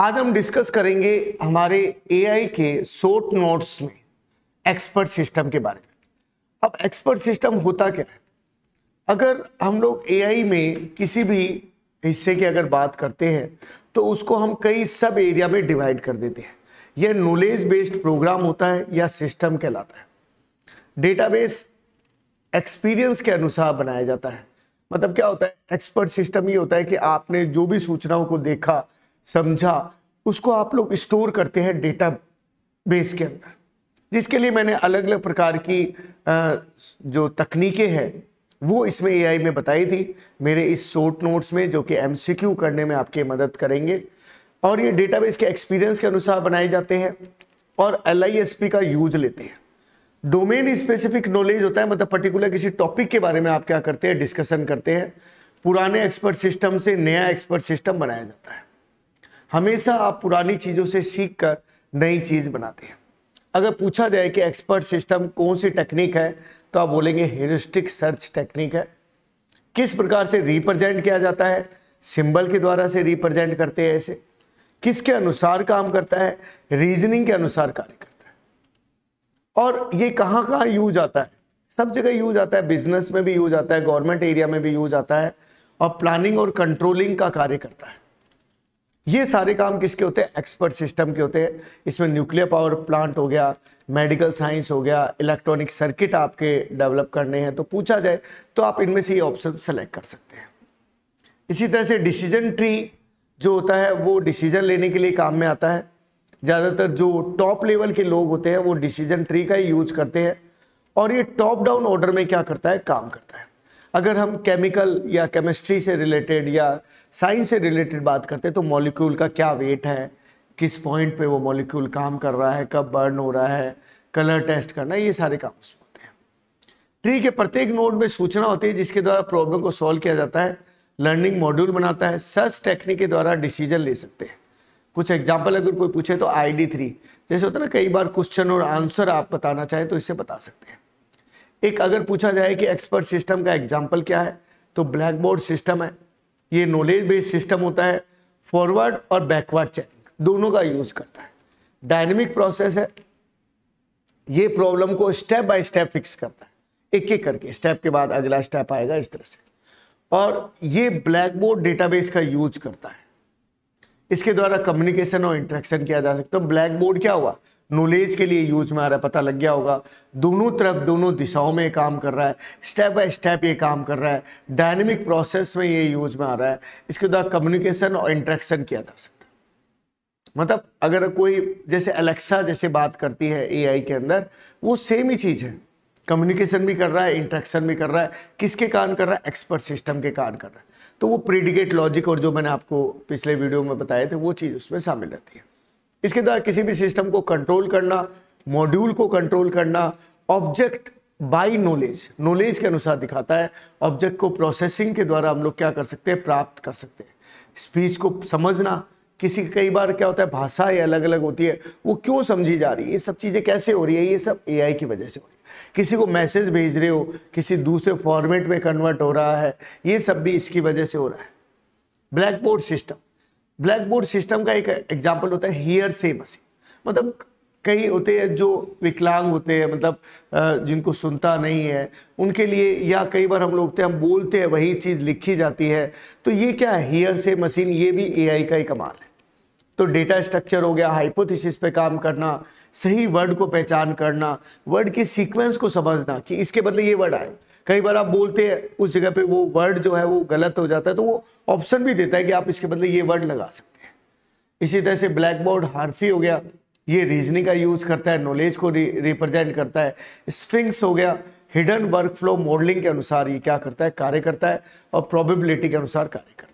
आज हम डिस्कस करेंगे हमारे एआई के शॉर्ट नोट्स में एक्सपर्ट सिस्टम के बारे में अब एक्सपर्ट सिस्टम होता क्या है अगर हम लोग एआई में किसी भी हिस्से की अगर बात करते हैं तो उसको हम कई सब एरिया में डिवाइड कर देते हैं यह नॉलेज बेस्ड प्रोग्राम होता है या सिस्टम कहलाता है डेटाबेस एक्सपीरियंस के अनुसार बनाया जाता है मतलब क्या होता है एक्सपर्ट सिस्टम ये होता है कि आपने जो भी सूचनाओं को देखा समझा उसको आप लोग स्टोर करते हैं डेटा बेस के अंदर जिसके लिए मैंने अलग अलग प्रकार की जो तकनीकें हैं वो इसमें एआई में बताई थी मेरे इस शॉर्ट नोट्स में जो कि एमसीक्यू करने में आपकी मदद करेंगे और ये डेटाबेस के एक्सपीरियंस के अनुसार बनाए जाते हैं और एल का यूज लेते हैं डोमेन स्पेसिफिक नॉलेज होता है मतलब पर्टिकुलर किसी टॉपिक के बारे में आप क्या करते हैं डिस्कशन करते हैं पुराने एक्सपर्ट सिस्टम से नया एक्सपर्ट सिस्टम बनाया जाता है हमेशा आप पुरानी चीज़ों से सीख कर नई चीज़ बनाते हैं अगर पूछा जाए कि एक्सपर्ट सिस्टम कौन सी टेक्निक है तो आप बोलेंगे हेरिस्टिक सर्च टेक्निक है किस प्रकार से रिप्रेजेंट किया जाता है सिंबल के द्वारा से रिप्रेजेंट करते हैं ऐसे किसके अनुसार काम करता है रीजनिंग के अनुसार कार्य करता है और ये कहाँ कहाँ यूज आता है सब जगह यूज आता है बिजनेस में भी यूज आता है गवर्नमेंट एरिया में भी यूज आता है और प्लानिंग और कंट्रोलिंग का कार्य करता है ये सारे काम किसके होते हैं एक्सपर्ट सिस्टम के होते हैं इसमें न्यूक्लियर पावर प्लांट हो गया मेडिकल साइंस हो गया इलेक्ट्रॉनिक सर्किट आपके डेवलप करने हैं तो पूछा जाए तो आप इनमें से ये ऑप्शन सेलेक्ट कर सकते हैं इसी तरह से डिसीजन ट्री जो होता है वो डिसीजन लेने के लिए काम में आता है ज़्यादातर जो टॉप लेवल के लोग होते हैं वो डिसीजन ट्री का ही यूज करते हैं और ये टॉप डाउन ऑर्डर में क्या करता है काम करता है अगर हम केमिकल या केमिस्ट्री से रिलेटेड या साइंस से रिलेटेड बात करते हैं तो मॉलिक्यूल का क्या वेट है किस पॉइंट पे वो मॉलिक्यूल काम कर रहा है कब बर्न हो रहा है कलर टेस्ट करना ये सारे काम उसमें होते हैं ट्री के प्रत्येक नोड में सूचना होती है जिसके द्वारा प्रॉब्लम को सॉल्व किया जाता है लर्निंग मॉड्यूल बनाता है सर्च टेक्निक के द्वारा डिसीजन ले सकते हैं कुछ एग्जाम्पल अगर कोई पूछे तो आई डी थ्री जैसे होता है ना कई बार क्वेश्चन और आंसर आप बताना चाहें तो इससे बता सकते हैं एक अगर पूछा जाए कि एक्सपर्ट सिस्टम का एग्जाम्पल क्या है तो ब्लैक बोर्ड सिस्टम है ये नॉलेज बेस्ड सिस्टम होता है फॉरवर्ड और बैकवर्ड चेकिंग दोनों का यूज करता है डायनेमिक प्रोसेस है ये प्रॉब्लम को स्टेप बाय स्टेप फिक्स करता है एक एक करके स्टेप के बाद अगला स्टेप आएगा इस तरह से और ये ब्लैक बोर्ड डेटाबेस का यूज करता है इसके द्वारा कम्युनिकेशन और इंटरेक्शन किया जा सकता है ब्लैक तो बोर्ड क्या हुआ नॉलेज के लिए यूज में आ रहा है पता लग गया होगा दोनों तरफ दोनों दिशाओं में काम कर रहा है स्टेप बाय स्टेप ये काम कर रहा है डायनेमिक प्रोसेस में ये यूज में आ रहा है इसके द्वारा कम्युनिकेशन और इंट्रैक्शन किया जा सकता है मतलब अगर कोई जैसे अलेक्सा जैसे बात करती है ए के अंदर वो सेम ही चीज़ है कम्युनिकेशन भी कर रहा है इंट्रैक्शन भी कर रहा है किसके कारण कर रहा है एक्सपर्ट सिस्टम के कारण कर रहा है तो वो प्रिडिकेट लॉजिक और जो मैंने आपको पिछले वीडियो में बताए थे वो चीज़ उसमें शामिल रहती है इसके द्वारा किसी भी सिस्टम को कंट्रोल करना मॉड्यूल को कंट्रोल करना ऑब्जेक्ट बाई नॉलेज नॉलेज के अनुसार दिखाता है ऑब्जेक्ट को प्रोसेसिंग के द्वारा हम लोग क्या कर सकते हैं प्राप्त कर सकते हैं स्पीच को समझना किसी कई बार क्या होता है ये अलग अलग होती है वो क्यों समझी जा रही है ये सब चीज़ें कैसे हो रही है ये सब एआई की वजह से हो रही है किसी को मैसेज भेज रहे हो किसी दूसरे फॉर्मेट में कन्वर्ट हो रहा है ये सब भी इसकी वजह से हो रहा है black board system black board system का एक एग्जाम्पल होता है हेयर से मशीन मतलब कई होते हैं जो विकलांग होते हैं मतलब जिनको सुनता नहीं है उनके लिए या कई बार हम लोग होते हैं हम बोलते हैं वही चीज़ लिखी जाती है तो ये क्या है हेयर से मशीन ये भी एआई का ही कमाल है तो डेटा स्ट्रक्चर हो गया हाइपोथेसिस पे काम करना सही वर्ड को पहचान करना वर्ड के सीक्वेंस को समझना कि इसके बदले ये वर्ड आए कई बार आप बोलते हैं उस जगह पे वो वर्ड जो है वो गलत हो जाता है तो वो ऑप्शन भी देता है कि आप इसके बदले ये वर्ड लगा सकते हैं इसी तरह से ब्लैक बोर्ड हार्फी हो गया ये रीजनिंग का यूज करता है नॉलेज को रिप्रेजेंट करता है स्पिंग्स हो गया हिडन वर्क फ्लो मॉडलिंग के अनुसार ये क्या करता है कार्य करता है और प्रोबेबिलिटी के अनुसार कार्य करता है